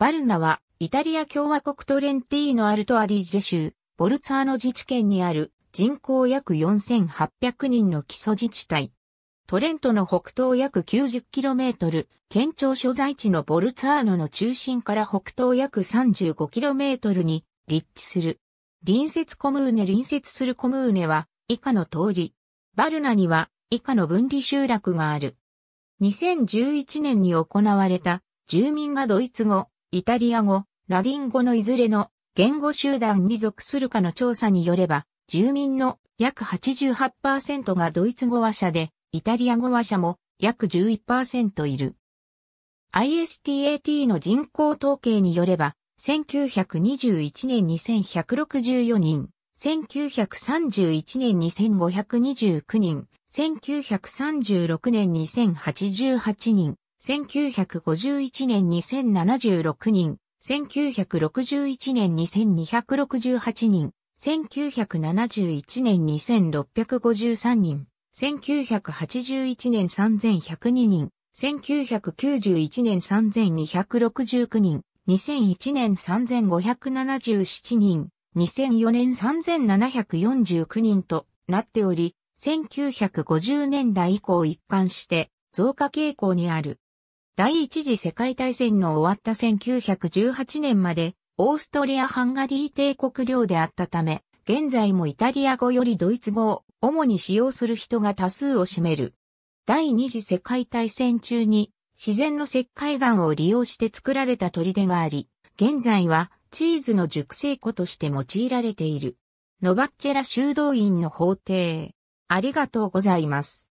バルナは、イタリア共和国トレンティーノ・アルト・アディジェ州、ボルツァーノ自治県にある人口約4800人の基礎自治体。トレントの北東約 90km、県庁所在地のボルツァーノの中心から北東約 35km に立地する。隣接コムーネ隣接するコムーネは以下の通り。バルナには以下の分離集落がある。2011年に行われた住民がドイツ語、イタリア語、ラディン語のいずれの言語集団に属するかの調査によれば、住民の約88%がドイツ語話者で、イタリア語話者も約11%いる。ISTAT の人口統計によれば、1921年2164人、1931年2529人、1936年2088人、1951年2 0 7 6人、1961年2 2 6 8人、1971年2653人、1981年3102人、1991年3269人、2001年3577人、2004年3749人となっており、1950年代以降一貫して増加傾向にある。第一次世界大戦の終わった1918年まで、オーストリア・ハンガリー帝国領であったため、現在もイタリア語よりドイツ語を主に使用する人が多数を占める。第二次世界大戦中に自然の石灰岩を利用して作られた砦があり、現在はチーズの熟成庫として用いられている。ノバッチェラ修道院の法廷。ありがとうございます。